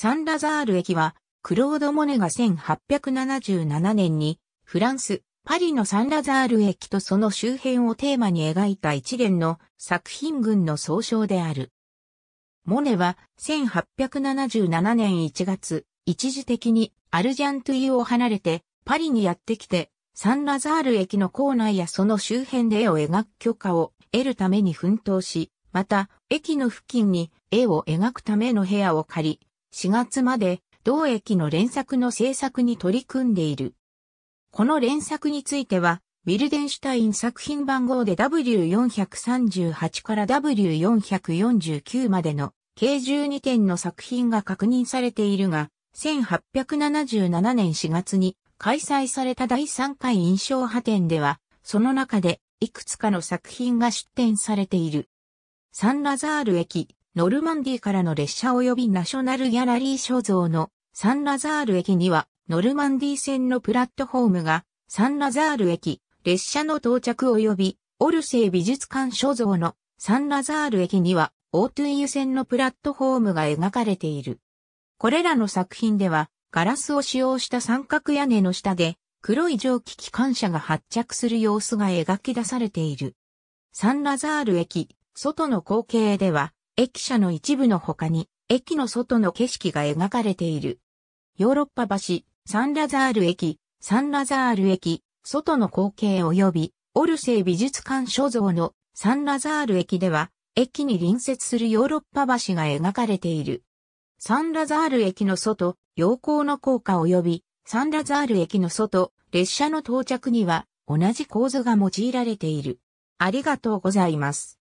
サンラザール駅は、クロード・モネが1877年に、フランス、パリのサンラザール駅とその周辺をテーマに描いた一連の作品群の総称である。モネは1877年1月、一時的にアルジャントゥイを離れてパリにやってきて、サンラザール駅の構内やその周辺で絵を描く許可を得るために奮闘し、また駅の付近に絵を描くための部屋を借り、4月まで同駅の連作の制作に取り組んでいる。この連作については、ウィルデンシュタイン作品番号で W438 から W449 までの計12点の作品が確認されているが、1877年4月に開催された第3回印象派展では、その中でいくつかの作品が出展されている。サンラザール駅、ノルマンディからの列車及びナショナルギャラリー所蔵のサンラザール駅にはノルマンディ線のプラットフォームがサンラザール駅、列車の到着及びオルセイ美術館所蔵のサンラザール駅にはオートゥイユ線のプラットフォームが描かれている。これらの作品ではガラスを使用した三角屋根の下で黒い蒸気機関車が発着する様子が描き出されている。サンラザール駅、外の光景では、駅舎の一部の他に、駅の外の景色が描かれている。ヨーロッパ橋、サンラザール駅、サンラザール駅、外の光景及び、オルセイ美術館所蔵のサンラザール駅では、駅に隣接するヨーロッパ橋が描かれている。サンラザール駅の外、陽光の効果及び、サンラザール駅の外、列車の到着には、同じ構図が用いられている。ありがとうございます。